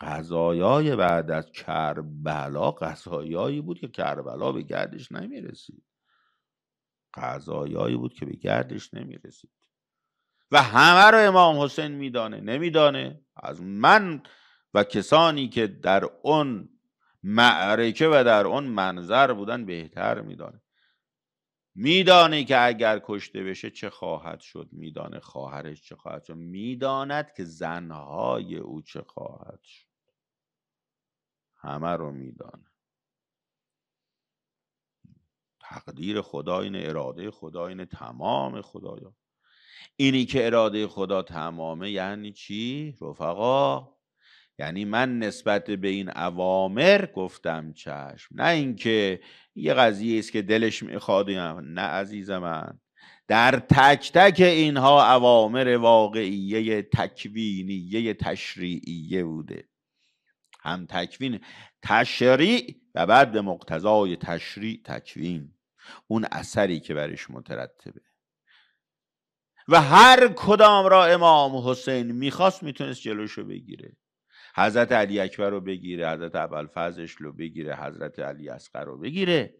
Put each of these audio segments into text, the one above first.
قضایای بعد از کربلا قضایایی بود که کربلا به گردش نمیرسید قضایایی بود که به گردش نمیرسید و همه رو امام حسین میدانه نمیدانه از من و کسانی که در اون معرکه و در اون منظر بودن بهتر میدانه میدانه که اگر کشته بشه چه خواهد شد میدانه خواهرش چه خواهد شد میداند که زنهای او چه خواهد شد همه رو میدانه تقدیر خدا اینه اراده خدا اینه تمام خدایا اینی که اراده خدا تمامه یعنی چی رفقا یعنی من نسبت به این اوامر گفتم چشم نه اینکه یه قضیه است که دلش میخواد نه عزیز من در تک تک اینها اوامر واقعیه تکوینیه تشریعیه بوده هم تکوین تشریع و بعد به مقتضای تشریع تکوین اون اثری که برش مترتبه و هر کدام را امام حسین میخواست میتونست جلوشو بگیره حضرت علی اکبر رو بگیره حضرت ابوالفضلش رو بگیره حضرت علی اصغر رو بگیره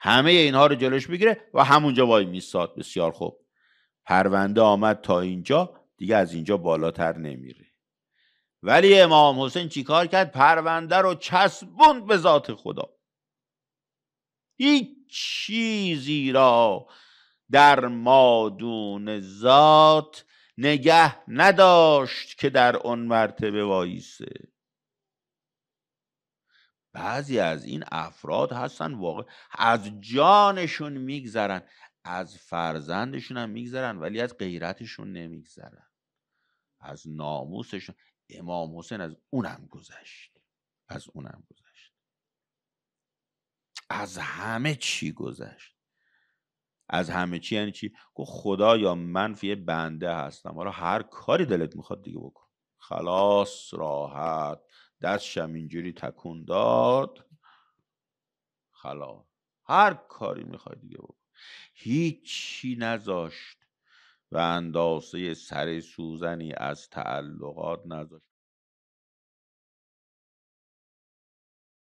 همه اینها رو جلوش بگیره و همونجا وای میستاد بسیار خوب پرونده آمد تا اینجا دیگه از اینجا بالاتر نمیره ولی امام حسین چیکار کرد پرونده رو چسبوند به ذات خدا هیچ چیزی را در مادون ذات نگه نداشت که در آن مرتبه وایسه بعضی از این افراد هستن واقع از جانشون میگذرن از فرزندشون هم میگذرن ولی از غیرتشون نمیگذرن از ناموسشون امام حسین از اونم گذشت از اونم گذشت از همه چی گذشت از همه چی یعنی چی گفت خدا یا من فیه بنده هستم حالا هر کاری دلت میخواد دیگه بکن خلاص راحت دستشم اینجوری تکون داد خلاص هر کاری میخواد دیگه بکن هیچی نذاشت و اندازه سر سوزنی از تعلقات نذاشت